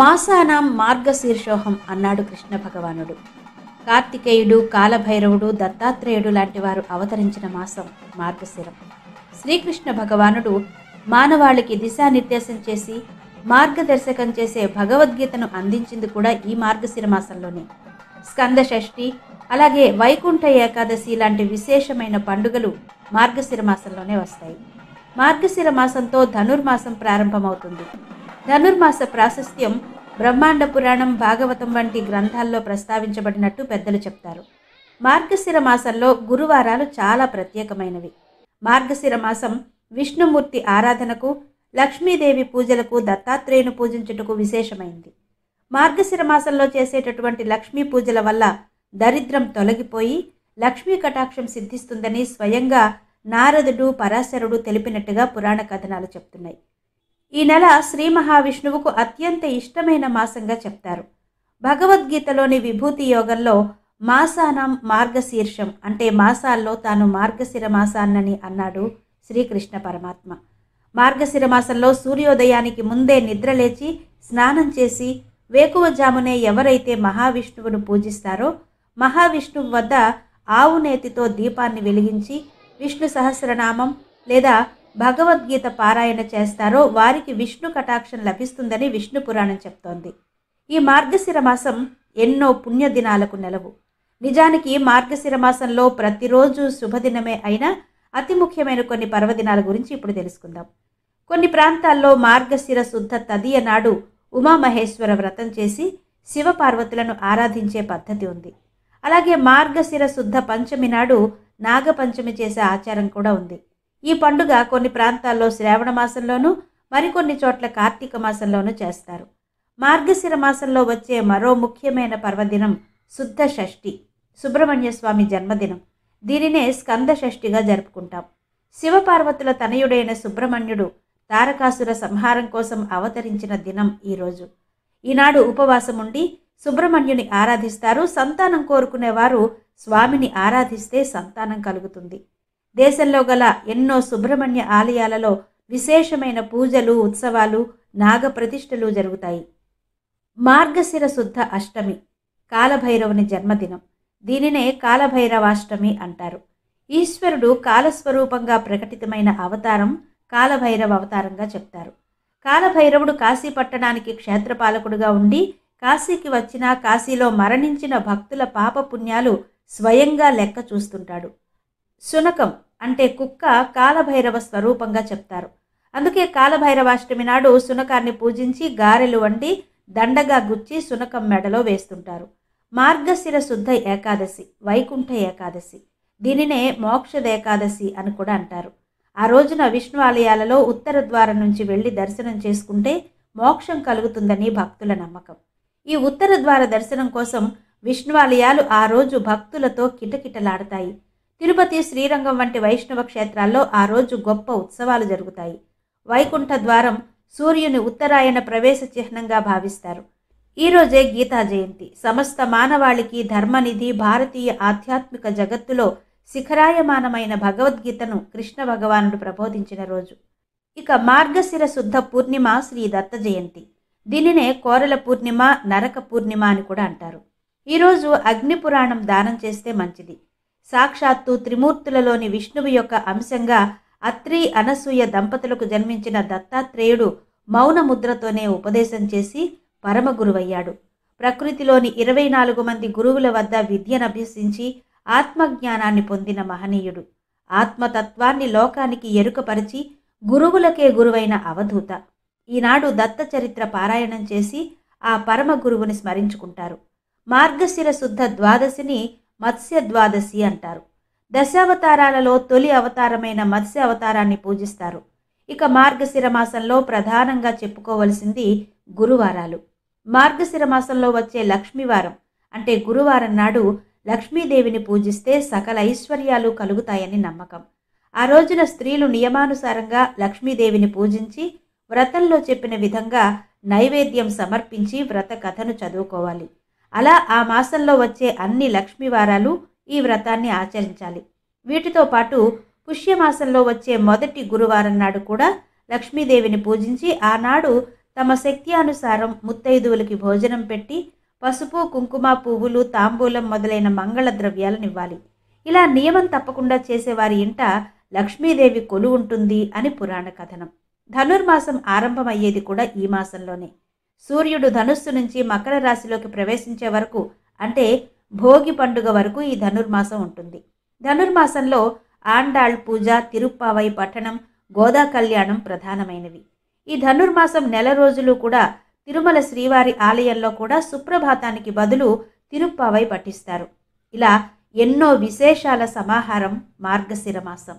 మాసానాం మార్గశీర్షోహం అన్నాడు కృష్ణ భగవానుడు కార్తికేయుడు కాలభైరవుడు దత్తాత్రేయుడు లాంటి వారు అవతరించిన మాసం మార్గశిరం శ్రీకృష్ణ భగవానుడు మానవాళికి దిశానిర్దేశం చేసి మార్గదర్శకం చేసే భగవద్గీతను అందించింది కూడా ఈ మార్గశిర మాసంలోనే స్కంద షష్ఠి అలాగే వైకుంఠ ఏకాదశి లాంటి విశేషమైన పండుగలు మార్గశిర మాసంలోనే వస్తాయి మార్గశిర మాసంతో ధనుర్మాసం ప్రారంభమవుతుంది ధనుర్మాస ప్రాశస్త్యం బ్రహ్మాండ పురాణం భాగవతం వంటి గ్రంథాల్లో ప్రస్తావించబడినట్టు పెద్దలు చెప్తారు మార్గశిర మాసంలో గురువారాలు చాలా ప్రత్యేకమైనవి మార్గశిర మాసం విష్ణుమూర్తి ఆరాధనకు లక్ష్మీదేవి పూజలకు దత్తాత్రేయును పూజించుటకు విశేషమైంది మార్గశిర మాసంలో చేసేటటువంటి లక్ష్మీ పూజల వల్ల దరిద్రం తొలగిపోయి లక్ష్మీ కటాక్షం సిద్ధిస్తుందని స్వయంగా నారదుడు పరాశరుడు తెలిపినట్టుగా పురాణ కథనాలు చెప్తున్నాయి ఈ నెల శ్రీ మహావిష్ణువుకు అత్యంత ఇష్టమైన మాసంగా చెప్తారు భగవద్గీతలోని విభూతి యోగంలో మాసానం మార్గశీర్షం అంటే మాసాల్లో తాను మార్గశిర మాసాన్నని అన్నాడు శ్రీకృష్ణ పరమాత్మ మార్గశిర మాసంలో సూర్యోదయానికి ముందే నిద్రలేచి స్నానం చేసి వేకువజామునే ఎవరైతే మహావిష్ణువును పూజిస్తారో మహావిష్ణువు వద్ద ఆవునేతితో దీపాన్ని వెలిగించి విష్ణు సహస్రనామం లేదా భగవద్గీత పారాయణ చేస్తారో వారికి విష్ణు కటాక్షం లభిస్తుందని విష్ణు పురాణం చెప్తోంది ఈ మార్గశిర మాసం ఎన్నో పుణ్యదినాలకు నెలవు నిజానికి మార్గశిర మాసంలో ప్రతిరోజు శుభదినమే అయినా అతి ముఖ్యమైన కొన్ని పర్వదినాల గురించి ఇప్పుడు తెలుసుకుందాం కొన్ని ప్రాంతాల్లో మార్గశిర శుద్ధ తదియ నాడు ఉమామహేశ్వర వ్రతం చేసి శివపార్వతులను ఆరాధించే పద్ధతి ఉంది అలాగే మార్గశిర శుద్ధ పంచమి నాడు నాగపంచమి చేసే ఆచారం కూడా ఉంది ఈ పండుగ కొన్ని ప్రాంతాల్లో శ్రావణ మాసంలోనూ మరికొన్ని చోట్ల కార్తీక మాసంలోనూ చేస్తారు మార్గశిర మాసంలో వచ్చే మరో ముఖ్యమైన పర్వదినం శుద్ధ షష్ఠి సుబ్రహ్మణ్య స్వామి జన్మదినం దీనినే స్కంద షష్ఠిగా జరుపుకుంటాం శివపార్వతుల తనయుడైన సుబ్రహ్మణ్యుడు తారకాసుర సంహారం కోసం అవతరించిన దినం ఈరోజు ఈనాడు ఉపవాసం ఉండి సుబ్రహ్మణ్యుని ఆరాధిస్తారు సంతానం కోరుకునేవారు స్వామిని ఆరాధిస్తే సంతానం కలుగుతుంది దేశంలో గల ఎన్నో సుబ్రహ్మణ్య ఆలయాలలో విశేషమైన పూజలు ఉత్సవాలు నాగప్రతిష్టలు జరుగుతాయి మార్గశిర శుద్ధ అష్టమి కాలభైరవుని జన్మదినం దీనినే కాలభైరవాష్టమి అంటారు ఈశ్వరుడు కాలస్వరూపంగా ప్రకటితమైన అవతారం కాలభైరవ అవతారంగా చెప్తారు కాలభైరవుడు కాశీ పట్టణానికి క్షేత్రపాలకుడుగా ఉండి కాశీకి వచ్చిన కాశీలో మరణించిన భక్తుల పాపపుణ్యాలు స్వయంగా లెక్క చూస్తుంటాడు శునకం అంటే కుక్క కాలభైరవ స్వరూపంగా చెప్తారు అందుకే కాలభైరవాష్టమి నాడు శునకాన్ని పూజించి గారెలు వండి దండగా గుచ్చి శునకం మెడలో వేస్తుంటారు మార్గశిర శుద్ధ ఏకాదశి వైకుంఠ ఏకాదశి దీనినే మోక్షద ఏకాదశి అని కూడా అంటారు ఆ రోజున విష్ణు ఆలయాలలో ఉత్తర ద్వారం నుంచి వెళ్ళి దర్శనం చేసుకుంటే మోక్షం కలుగుతుందని భక్తుల నమ్మకం ఈ ఉత్తర ద్వార దర్శనం కోసం విష్ణు ఆలయాలు ఆ రోజు భక్తులతో కిటకిటలాడతాయి తిరుపతి శ్రీరంగం వంటి వైష్ణవ క్షేత్రాల్లో ఆ రోజు గొప్ప ఉత్సవాలు జరుగుతాయి వైకుంఠ ద్వారం సూర్యుని ఉత్తరాయణ ప్రవేశ చిహ్నంగా భావిస్తారు ఈరోజే గీతా జయంతి సమస్త మానవాళికి ధర్మనిధి భారతీయ ఆధ్యాత్మిక జగత్తులో శిఖరాయమానమైన భగవద్గీతను కృష్ణ భగవానుడు ప్రబోధించిన రోజు ఇక మార్గశిర శుద్ధ పూర్ణిమ శ్రీ దత్త జయంతి దీనినే కోరల పూర్ణిమ నరక పూర్ణిమ అని కూడా అంటారు ఈరోజు అగ్నిపురాణం దానం చేస్తే మంచిది సాక్షాత్తు త్రిమూర్తులలోని విష్ణువు యొక్క అంశంగా అత్రి అనసూయ దంపతులకు జన్మించిన దత్తాత్రేయుడు మౌన ముద్రతోనే ఉపదేశం చేసి పరమ గురువయ్యాడు ప్రకృతిలోని ఇరవై నాలుగు మంది గురువుల వద్ద విద్యను అభ్యసించి ఆత్మజ్ఞానాన్ని పొందిన మహనీయుడు ఆత్మతత్వాన్ని లోకానికి ఎరుకపరిచి గురువులకే గురువైన అవధూత ఈనాడు దత్త చరిత్ర పారాయణం చేసి ఆ పరమ గురువుని స్మరించుకుంటారు మార్గశిర శుద్ధ ద్వాదశిని మత్స్య ద్వాదశి అంటారు దశావతారాలలో తొలి అవతారమైన మత్స్య అవతారాన్ని పూజిస్తారు ఇక మార్గశిర మాసంలో ప్రధానంగా చెప్పుకోవలసింది గురువారాలు మార్గశిర మాసంలో వచ్చే లక్ష్మీవారం అంటే గురువారం నాడు లక్ష్మీదేవిని పూజిస్తే సకల ఐశ్వర్యాలు కలుగుతాయని నమ్మకం ఆ రోజున స్త్రీలు నియమానుసారంగా లక్ష్మీదేవిని పూజించి వ్రతంలో చెప్పిన విధంగా నైవేద్యం సమర్పించి వ్రత కథను చదువుకోవాలి అలా ఆ మాసంలో వచ్చే అన్ని లక్ష్మీ వారాలు ఈ వ్రతాన్ని ఆచరించాలి వీటితో పాటు పుష్యమాసంలో వచ్చే మొదటి గురువారం నాడు కూడా లక్ష్మీదేవిని పూజించి ఆనాడు తమ శక్తి అనుసారం ముత్తైదువులకి భోజనం పెట్టి పసుపు కుంకుమ పువ్వులు తాంబూలం మొదలైన మంగళ ద్రవ్యాలనివ్వాలి ఇలా నియమం తప్పకుండా చేసేవారి ఇంట లక్ష్మీదేవి కొలు ఉంటుంది అని పురాణ కథనం ధనుర్మాసం ఆరంభమయ్యేది కూడా ఈ మాసంలోనే సూర్యుడు ధనుస్సు నుంచి మకర రాశిలోకి ప్రవేశించే వరకు అంటే భోగి పండుగ వరకు ఈ ధనుర్మాసం ఉంటుంది ధనుర్మాసంలో ఆండాళ్ పూజ తిరుప్పావై పట్టణం గోదా కళ్యాణం ప్రధానమైనవి ఈ ధనుర్మాసం నెల రోజులు కూడా తిరుమల శ్రీవారి ఆలయంలో కూడా సుప్రభాతానికి బదులు తిరుప్పావై పఠిస్తారు ఇలా ఎన్నో విశేషాల సమాహారం మార్గశిర మాసం